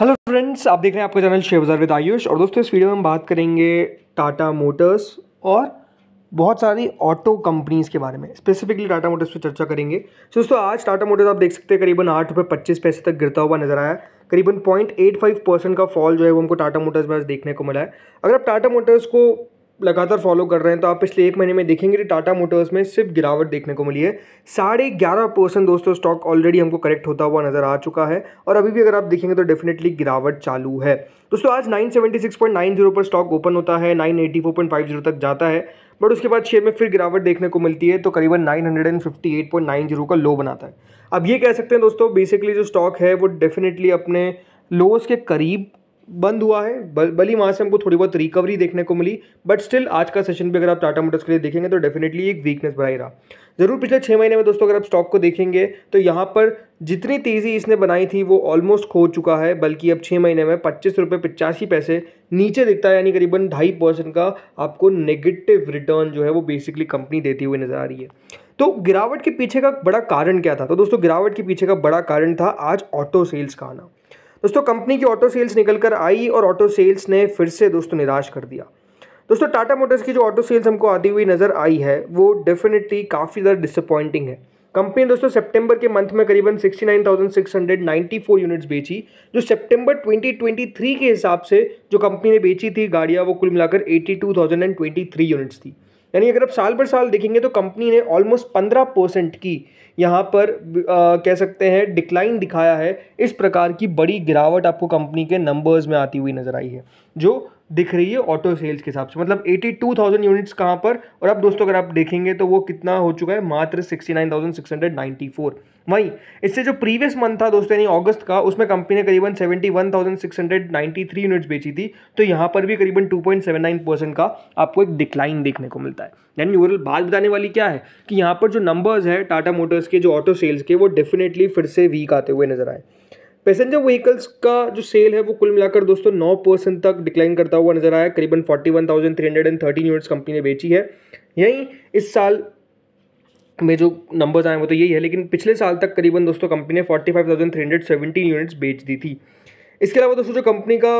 Hello friends आप देख रहे हैं आपका चैनल शेयर बाजार विद आयुष और दोस्तों इस वीडियो में हम बात करेंगे टाटा मोटर्स और बहुत सारी ऑटो कंपनीज़ के बारे में स्पेसिफिकली टाटा मोटर्स पर चर्चा करेंगे सो दोस्तों आज टाटा मोटर्स आप देख सकते हैं करीबन आठ रुपये पच्चीस पैसे तक गिरता हुआ नजर आया करीबन पॉइंट एट फाइव परसेंट का फॉल जो है वो हमको टाटा मोटर्स में देखने को मिला है अगर आप टाटा मोटर्स को लगातार फॉलो कर रहे हैं तो आप पिछले एक महीने में देखेंगे कि टाटा मोटर्स में सिर्फ गिरावट देखने को मिली है साढ़े ग्यारह परसेंट दोस्तों स्टॉक ऑलरेडी हमको करेक्ट होता हुआ नज़र आ चुका है और अभी भी अगर आप देखेंगे तो डेफिनेटली गिरावट चालू है दोस्तों आज 976.90 पर स्टॉक ओपन होता है 984.50 तक जाता है बट उसके बाद शेयर में फिर गिरावट देखने को मिलती है तो करीबन 958.90 का लो बनाता है अब ये कह सकते हैं दोस्तों बेसिकली जो स्टॉक है वो डेफिनेटली अपने लोस के करीब बंद हुआ है भली वहाँ से हमको थोड़ी बहुत रिकवरी देखने को मिली बट स्टिल आज का सेशन भी अगर आप टाटा मोटर्स के लिए देखेंगे तो डेफिनेटली एक वीकनेस ही रहा ज़रूर पिछले छः महीने में दोस्तों अगर आप स्टॉक को देखेंगे तो यहाँ पर जितनी तेज़ी इसने बनाई थी वो ऑलमोस्ट खो चुका है बल्कि अब छः महीने में पच्चीस रुपये पचासी पैसे नीचे दिखता है यानी करीबन ढाई परसेंट का आपको नेगेटिव रिटर्न जो है वो बेसिकली कंपनी देती हुई नज़र आ रही है तो गिरावट के पीछे का बड़ा कारण क्या था तो दोस्तों गिरावट के पीछे का बड़ा कारण था आज ऑटो सेल्स का आना दोस्तों कंपनी की ऑटो सेल्स निकल कर आई और ऑटो सेल्स ने फिर से दोस्तों निराश कर दिया दोस्तों टाटा मोटर्स की जो ऑटो सेल्स हमको आती हुई नज़र आई है वो डेफिनेटली काफ़ी ज़्यादा डिसअपॉइंटिंग है कंपनी दोस्तों सितंबर के मंथ में करीबन 69,694 यूनिट्स बेची जो सितंबर 2023 के हिसाब से जो कंपनी ने बेची थी गाड़ियाँ वो कुल मिलाकर 82,023 यूनिट्स थी यानी अगर आप साल पर साल देखेंगे तो कंपनी ने ऑलमोस्ट पंद्रह परसेंट की यहाँ पर आ, कह सकते हैं डिक्लाइन दिखाया है इस प्रकार की बड़ी गिरावट आपको कंपनी के नंबर्स में आती हुई नज़र आई है जो दिख रही है ऑटो सेल्स के हिसाब से मतलब 82,000 यूनिट्स कहाँ पर और अब दोस्तों अगर आप देखेंगे तो वो कितना हो चुका है मात्र 69,694 वहीं इससे जो प्रीवियस मंथ था दोस्तों यानी अगस्त का उसमें कंपनी ने करीबन 71,693 यूनिट्स बेची थी तो यहाँ पर भी करीबन 2.79 परसेंट का आपको एक डिक्लाइन देखने को मिलता है यानी ओवरऑल बात बताने वाली क्या है कि यहाँ पर जो नंबर्स है टाटा मोटर्स के जो ऑटो सेल्स के वो डेफिनेटली फिर से वीक आते हुए नजर आए पैसेंजर व्हीकल्स का जो सेल है वो कुल मिलाकर दोस्तों नौ परसेंट तक डिक्लाइन करता हुआ नजर आया करीबन forty one thousand three hundred and thirteen units company ने बेची है यहीं इस साल में जो नंबर्स आए वो तो यही है लेकिन पिछले साल तक करीबन दोस्तों कंपनी ने forty five thousand three hundred seventeen units बेच दी थी इसके अलावा दोस्तों जो कंपनी का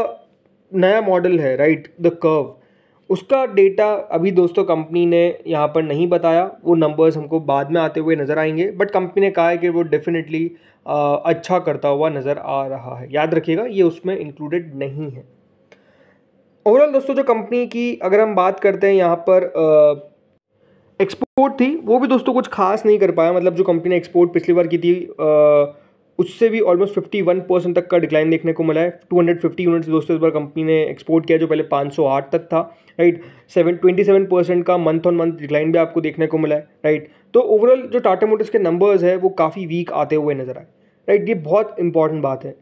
नया मॉडल है राइट द कर्व उसका डेटा अभी दोस्तों कंपनी ने यहाँ पर नहीं बताया वो नंबर्स हमको बाद में आते हुए नज़र आएंगे बट कंपनी ने कहा है कि वो डेफिनेटली अच्छा करता हुआ नज़र आ रहा है याद रखिएगा ये उसमें इंक्लूडेड नहीं है ओवरऑल दोस्तों जो कंपनी की अगर हम बात करते हैं यहाँ पर एक्सपोर्ट थी वो भी दोस्तों कुछ खास नहीं कर पाया मतलब जो कंपनी ने एक्सपोर्ट पिछली बार की थी आ, उससे भी ऑलमोस्ट फिफ्टी वन परसेंट तक का डिक्लाइन देखने को मिला है टू हंड्रेड फिफ्टी यूनिट्स दोस्तों इस बार कंपनी ने एक्सपोर्ट किया जो पहले पाँच सौ आठ तक था right seven twenty seven percent का मंथ ऑन मंथ डिक्लाइन भी आपको देखने को मिला है राइट तो ओवरऑल जो टाटा मोटर्स के नंबर्स है वो काफ़ी वीक आते हुए नज़र आए राइट ये बहुत इंपॉर्टेंट बात है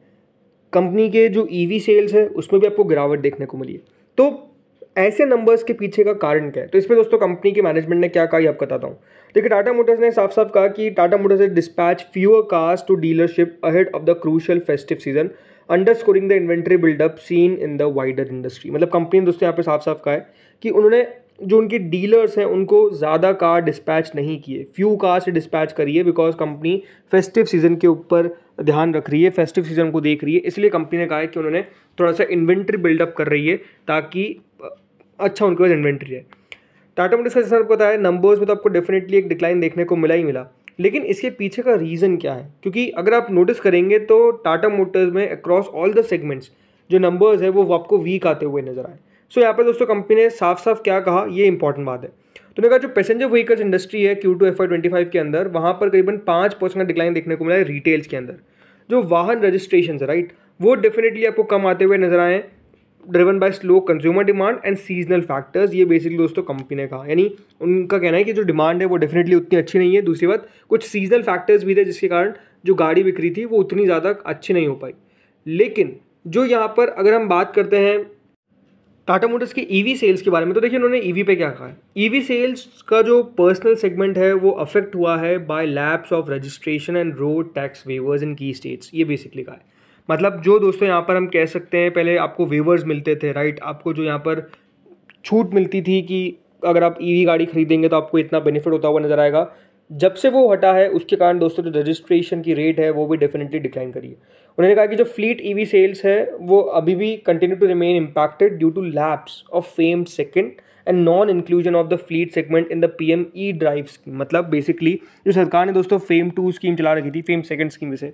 कंपनी के जो ई सेल्स है उसमें भी आपको गिरावट देखने को मिली है तो ऐसे नंबर्स के पीछे का कारण क्या है तो इस पर दोस्तों कंपनी की मैनेजमेंट ने क्या कहा ये बताता हूँ देखिए टाटा मोटर्स ने साफ साफ कहा कि टाटा मोटर्स ने dispatch fewer cars to dealership ahead of the crucial festive season underscoring the inventory buildup seen in the wider industry मतलब कंपनी ने दोस्तों यहाँ पे साफ साफ कहा है कि उन्होंने जो उनके डीलर्स हैं उनको ज़्यादा कार डिस्पैच नहीं किए फ्यू कार से डिस्पैच करिए बिकॉज कंपनी फेस्टिव सीज़न के ऊपर ध्यान रख रही है फेस्टिव सीज़न को देख रही है इसलिए कंपनी ने कहा है कि उन्होंने थोड़ा सा इन्वेंट्री बिल्डअप कर रही है ताकि अच्छा उनके पास इन्वेंट्री है टाटा मोटर्स का जैसा आपको बताया नंबर्स में तो आपको डेफिनेटली एक डिक्लाइन देखने को मिला ही मिला लेकिन इसके पीछे का रीज़न क्या है क्योंकि अगर आप नोटिस करेंगे तो टाटा मोटर्स में अक्रॉस ऑल द सेगमेंट्स जो नंबर्स है वो आपको वीक आते हुए नजर आए सो यहाँ पर दोस्तों कंपनी ने साफ साफ क्या कहा ये इंपॉर्टेंट बात है तो उन्होंने कहा जो पैसेंजर व्हीकल्स इंडस्ट्री है Q two F I twenty five के अंदर वहाँ पर करीबन पाँच परसेंट का डिक्लाइन देखने को मिला है रिटेल्स के अंदर जो वाहन रजिस्ट्रेशन है राइट वो डेफिनेटली आपको कम आते हुए नजर आए driven by slow consumer demand and seasonal factors ये बेसिकली दोस्तों कंपनी ने कहा यानी उनका कहना है कि जो डिमांड है वो डेफिनेटली उतनी अच्छी नहीं है दूसरी बात कुछ सीजनल फैक्टर्स भी थे जिसके कारण जो गाड़ी बिक्री थी वो उतनी ज़्यादा अच्छी नहीं हो पाई लेकिन जो यहाँ पर अगर हम बात करते हैं टाटा मोटर्स के ईवी e सेल्स के बारे में तो देखिए उन्होंने ईवी e पे क्या कहा है ईवी e सेल्स का जो पर्सनल सेगमेंट है वो अफेक्ट हुआ है by lapse of registration and road tax waivers in key states ये बेसिकली कहा है मतलब जो दोस्तों यहाँ पर हम कह सकते हैं पहले आपको वेवर्स मिलते थे राइट आपको जो यहाँ पर छूट मिलती थी कि अगर आप ईवी e गाड़ी खरीदेंगे तो आपको इतना बेनिफिट होता हुआ नज़र आएगा जब से वो हटा है उसके कारण दोस्तों जो रजिस्ट्रेशन की रेट है वो भी डेफिनेटली डिक्लाइन करी है उन्होंने कहा कि जो फ्लीट ईवी सेल्स है वो अभी भी continue to remain impacted due to lapse of FAME second and non inclusion of the fleet segment in the P M E drive scheme मतलब बेसिकली जो सरकार ने दोस्तों फेम टू स्कीम चला रखी थी फेम सेकेंड स्कीम से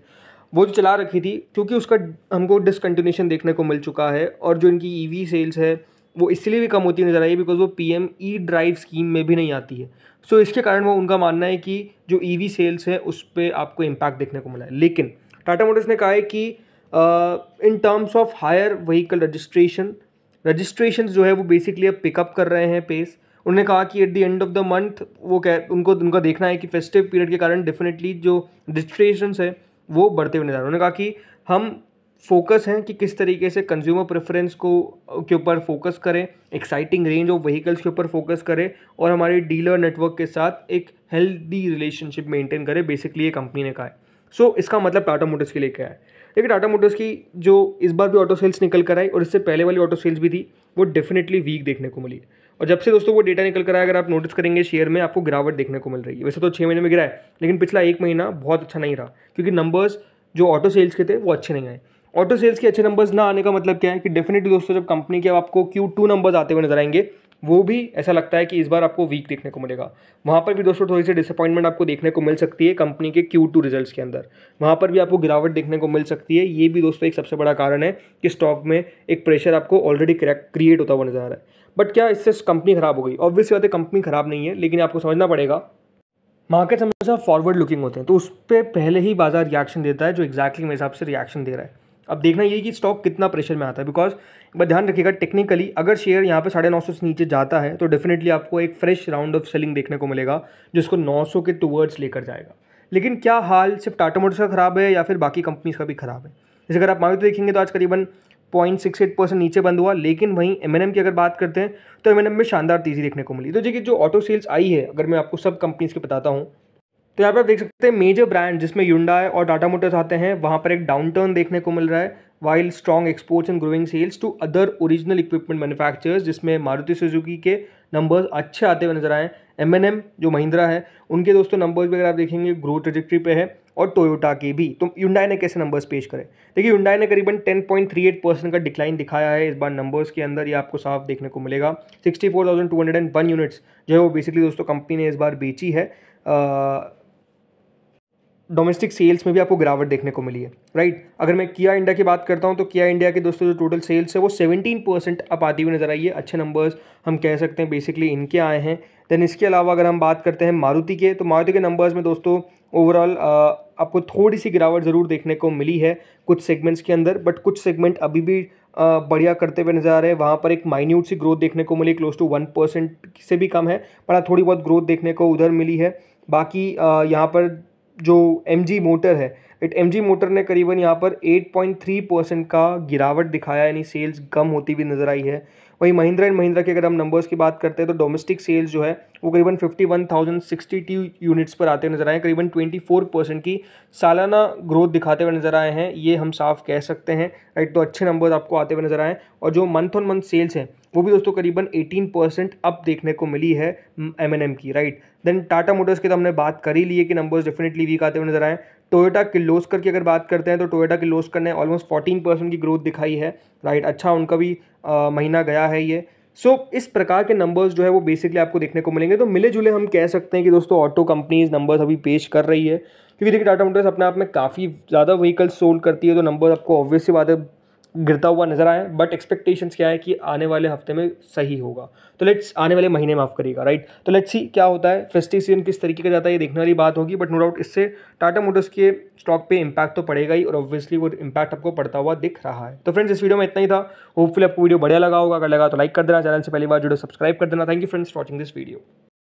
वो जो चला रखी थी क्योंकि उसका हमको डिसकंटिन्यूशन देखने को मिल चुका है और जो इनकी ई e सेल्स है वो इसलिए भी कम होती नज़र आई बिकॉज वो P M E drive scheme में भी नहीं आती है सो so, इसके कारण वो उनका मानना है कि जो ई वी सेल्स है उस पर आपको इम्पैक्ट देखने को मिला है लेकिन टाटा मोटर्स ने कहा है कि in terms of higher vehicle registration registration जो है वो बेसिकली अब पिकअप कर रहे हैं पेस उन्होंने कहा कि at the end of the month वो कह उनको उनका देखना है कि फेस्टिव पीरियड के कारण डेफिनेटली जो रजिस्ट्रेशन है वो बढ़ते हुए नजर उन्होंने कहा कि हम फोकस हैं कि किस तरीके से कंज्यूमर प्रेफरेंस को के ऊपर फोकस करें एक्साइटिंग रेंज ऑफ व्हीकल्स के ऊपर फोकस करें और हमारे डीलर नेटवर्क के साथ एक हेल्दी रिलेशनशिप मेंटेन करें बेसिकली ये कंपनी ने कहा है सो so, इसका मतलब टाटा मोटर्स के लिए क्या है लेकिन टाटा मोटर्स की जो इस बार भी ऑटो सेल्स निकल कर आई और इससे पहले वाली ऑटो सेल्स भी थी वो डेफिनेटली वीक देखने को मिली और जब से दोस्तों वो डेटा निकल कर आया अगर आप नोटिस करेंगे शेयर में आपको गिरावट देखने को मिल रही है वैसे तो छः महीने में गिरा है लेकिन पिछला एक महीना बहुत अच्छा नहीं रहा क्योंकि नंबर्स जो ऑटो सेल्स के थे वो अच्छे नहीं आए ऑटो सेल्स के अच्छे नंबर्स ना आने का मतलब क्या है कि डेफिनेटली दोस्तों जब कंपनी के अब आपको क्यू टू नंबर्स आते हुए नजर आएंगे वो भी ऐसा लगता है कि इस बार आपको वीक देखने को मिलेगा वहाँ पर भी दोस्तों थोड़ी सी डिसअपॉइंटमेंट आपको देखने को मिल सकती है कंपनी के क्यू टू रिजल्ट के अंदर वहाँ पर भी आपको गिरावट देखने को मिल सकती है ये भी दोस्तों एक सबसे बड़ा कारण है कि स्टॉक में एक प्रेशर आपको ऑलरेडी क्रिएट होता हुआ नजर आ रहा है बट क्या इससे कंपनी खराब हो गई ऑब्वियस बात है कंपनी खराब नहीं है लेकिन आपको समझना पड़ेगा मार्केट हमेशा फॉरवर्ड लुकिंग होते हैं तो उस पर पहले ही बाजार रिएक्शन देता है जो एक्जैक्टली मेरे हिसाब से रिएक्शन दे रहा है अब देखना ये कि स्टॉक कितना प्रेशर में आता है बिकॉज बार ध्यान रखिएगा टेक्निकली अगर शेयर यहाँ पे साढ़े नौ सौ से नीचे जाता है तो डेफिनेटली आपको एक फ्रेश राउंड ऑफ सेलिंग देखने को मिलेगा जिसको नौ सौ के टूवर्ड्स लेकर जाएगा लेकिन क्या हाल सिर्फ टाटा मोटर्स का ख़राब है या फिर बाकी कंपनीज का भी ख़राब है जैसे अगर आप मांगे तो देखेंगे तो आज करीबन पॉइंट सिक्स एट परसेंट नीचे बंद हुआ लेकिन वहीं एम एन एम की अगर बात करते हैं तो एम M&M में शानदार तेज़ी देखने को मिली तो देखिए जो ऑटो सेल्स आई है अगर मैं आपको सब कंपनीज़ की बताता हूँ तो यहाँ पर आप देख सकते हैं मेजर ब्रांड जिसमें यूंडाई और टाटा मोटर्स आते हैं वहाँ पर एक डाउन टर्न देखने को मिल रहा है while strong exports and growing sales to other original equipment manufacturers जिसमें मारुति सुजुकी के नंबर्स अच्छे आते हुए नजर आए एम एन एम जो महिंद्रा है उनके दोस्तों नंबर्स भी अगर आप देखेंगे ग्रोथ ट्रेजेक्ट्री पे है और टोयोटा के भी तो युंडाई ने कैसे नंबर्स पेश करें देखिए युंडाई ने करीबन 10.38 परसेंट का डिक्लाइन दिखाया है इस बार नंबर्स के अंदर ये आपको साफ देखने को मिलेगा 64,201 यूनिट्स जो है वो बेसिकली दोस्तों कंपनी ने इस बार बेची है आ, डोमेस्टिक सेल्स में भी आपको गिरावट देखने को मिली है राइट right? अगर मैं किया इंडिया की बात करता हूँ तो किया इंडिया के दोस्तों जो टोटल सेल्स है वो 17 परसेंट अब आती हुई नज़र आई है अच्छे नंबर्स हम कह सकते हैं बेसिकली इनके आए हैं देन इसके अलावा अगर हम बात करते हैं मारुति के तो मारुति के नंबर्स में दोस्तों ओवरऑल आपको थोड़ी सी गिरावट ज़रूर देखने को मिली है कुछ सेगमेंट्स के अंदर बट कुछ सेगमेंट अभी भी बढ़िया करते हुए नजर आ रहे हैं वहाँ पर एक माइन्यूट सी ग्रोथ देखने को मिली क्लोज टू वन परसेंट से भी कम है पर हाँ, थोड़ी बहुत ग्रोथ देखने को उधर मिली है बाकी यहाँ पर जो एम मोटर है इट एम मोटर ने करीबन यहाँ पर 8.3 परसेंट का गिरावट दिखाया यानी सेल्स कम होती हुई नज़र आई है वहीं महिंद्रा एंड महिंद्रा के अगर हम नंबर्स की बात करते हैं तो डोमेस्टिक सेल्स जो है वो करीबन 51,062 यूनिट्स पर आते नज़र आए करीबन 24 परसेंट की सालाना ग्रोथ दिखाते हुए नज़र आए हैं ये हम साफ कह सकते हैं राइट तो अच्छे नंबर्स आपको आते हुए नज़र आए और जो मंथ ऑन मंथ सेल्स हैं वो भी दोस्तों करीबन 18 परसेंट अप देखने को मिली है एम एन एम की राइट देन टाटा मोटर्स की तो हमने बात कर ही ली है कि नंबर्स डेफिनेटली वीक आते हुए नजर आए टोयोटा किलोस्कर की अगर बात करते हैं तो टोयोटा किलोस्कर ने ऑलमोस्ट फोर्टीन परसेंट की ग्रोथ दिखाई है राइट अच्छा उनका भी आ, महीना गया है ये सो so, इस प्रकार के नंबर्स जो है वो बेसिकली आपको देखने को मिलेंगे तो मिले जुले हम कह सकते हैं कि दोस्तों ऑटो कंपनीज नंबर्स अभी पेश कर रही है क्योंकि देखिए टाटा मोटर्स अपने आप में काफ़ी ज़्यादा व्हीकल्स सोल्ड करती है तो नंबर आपको ऑब्वियस बात है गिरता हुआ नजर आए बट एक्सपेक्टेशंस क्या है कि आने वाले हफ्ते में सही होगा तो लेट्स आने वाले महीने माफ़ करिएगा राइट तो लेट्स सी क्या होता है फेस्टिव सीजन किस तरीके का जाता है ये देखने वाली बात होगी बट नो डाउट इससे टाटा मोटर्स के स्टॉक पे इंपैक्ट तो पड़ेगा ही और ऑब्वियसली वो इम्पैक्ट आपको पड़ता हुआ दिख रहा है तो फ्रेंड्स इस वीडियो में इतना ही था होपफुली आपको वीडियो बढ़िया लगा होगा अगर लगा तो लाइक कर देना चैनल से पहली बार जुड़े सब्सक्राइब कर देना thank you friends watching this video